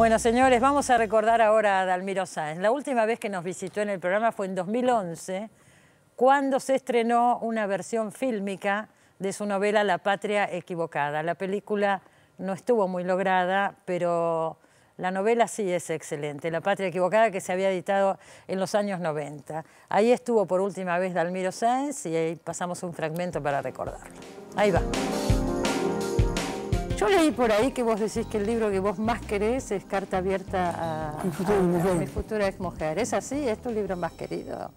Bueno, señores, vamos a recordar ahora a Dalmiro Sáenz. La última vez que nos visitó en el programa fue en 2011, cuando se estrenó una versión fílmica de su novela La Patria Equivocada. La película no estuvo muy lograda, pero la novela sí es excelente, La Patria Equivocada, que se había editado en los años 90. Ahí estuvo por última vez Dalmiro Sáenz y ahí pasamos un fragmento para recordarlo. Ahí va. Yo leí por ahí que vos decís que el libro que vos más querés es Carta Abierta a, mi, futura, mujer. ex mujer. ¿Es así? ¿Es tu libro más querido?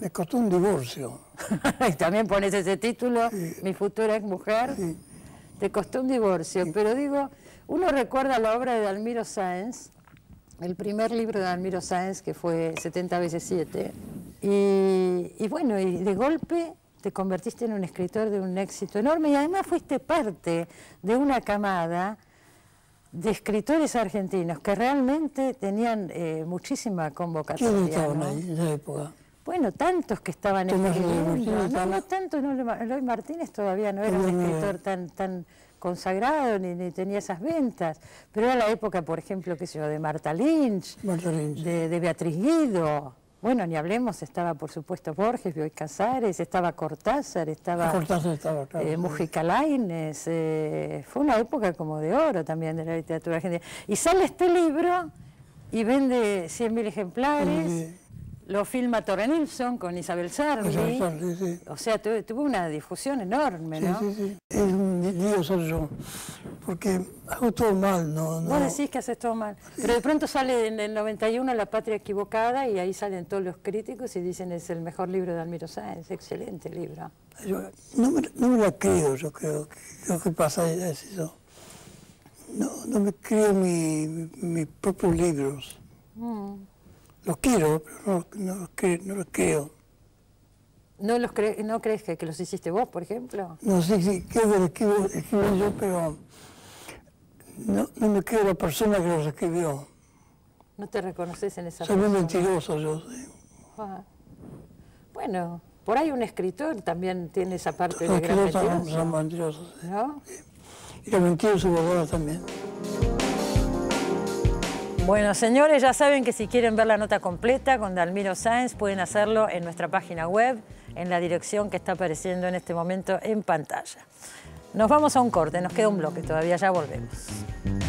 Me costó un divorcio. también pones ese título, Mi futura ex mujer. Te costó un divorcio, pero digo, uno recuerda la obra de almiro Sáenz, el primer libro de Almiro Sáenz, que fue 70 veces 7, y, y bueno, y de golpe te convertiste en un escritor de un éxito enorme y además fuiste parte de una camada de escritores argentinos que realmente tenían eh, muchísima convocatoria. ¿Quiénes estaban en la época? Bueno, tantos que estaban escribiendo. No, no, no tanto, no, Eloy Martínez todavía no era un escritor tan, tan consagrado ni, ni, tenía esas ventas, pero era la época, por ejemplo, qué sé yo, de Marta Lynch, Marta Lynch. De, de Beatriz Guido. Bueno, ni hablemos, estaba por supuesto Borges, Bioy Casares, estaba Cortázar, estaba, eh, Mujica eh, fue una época como de oro también de la literatura argentina. Y sale este libro y vende 100.000 ejemplares. Lo filma Torre Nilsson con Isabel Sarli. O sea, tuvo una difusión enorme, ¿no? Sí, sí, Es un yo, porque hago todo mal, ¿no? no. Vos decís que haces todo mal. Pero de pronto sale en el 91 La Patria Equivocada y ahí salen todos los críticos y dicen es el mejor libro de Almiro Sáenz, excelente libro. no, me, no me creo, yo creo que lo que pasa es eso. No, me creo mis propios libros. Mm. Los quiero, pero no, no, no los creo. ¿No, los no crees que, los hiciste vos, por ejemplo? No, sé sí, creo que los escribo, yo, pero no, no, me creo la persona que los escribió. ¿No te reconoces en esa Soy persona? Soy muy mentiroso yo, sí. Ah. Bueno, por ahí un escritor también tiene esa parte de gran mentiroso. Son, son mentirosos, ¿No? Y los mentirosos su bordones también. Bueno, señores, ya saben que si quieren ver la nota completa con Dalmiro Sáenz pueden hacerlo en nuestra página web, en la dirección que está apareciendo en este momento en pantalla. Nos vamos a un corte, nos queda un bloque, todavía ya volvemos.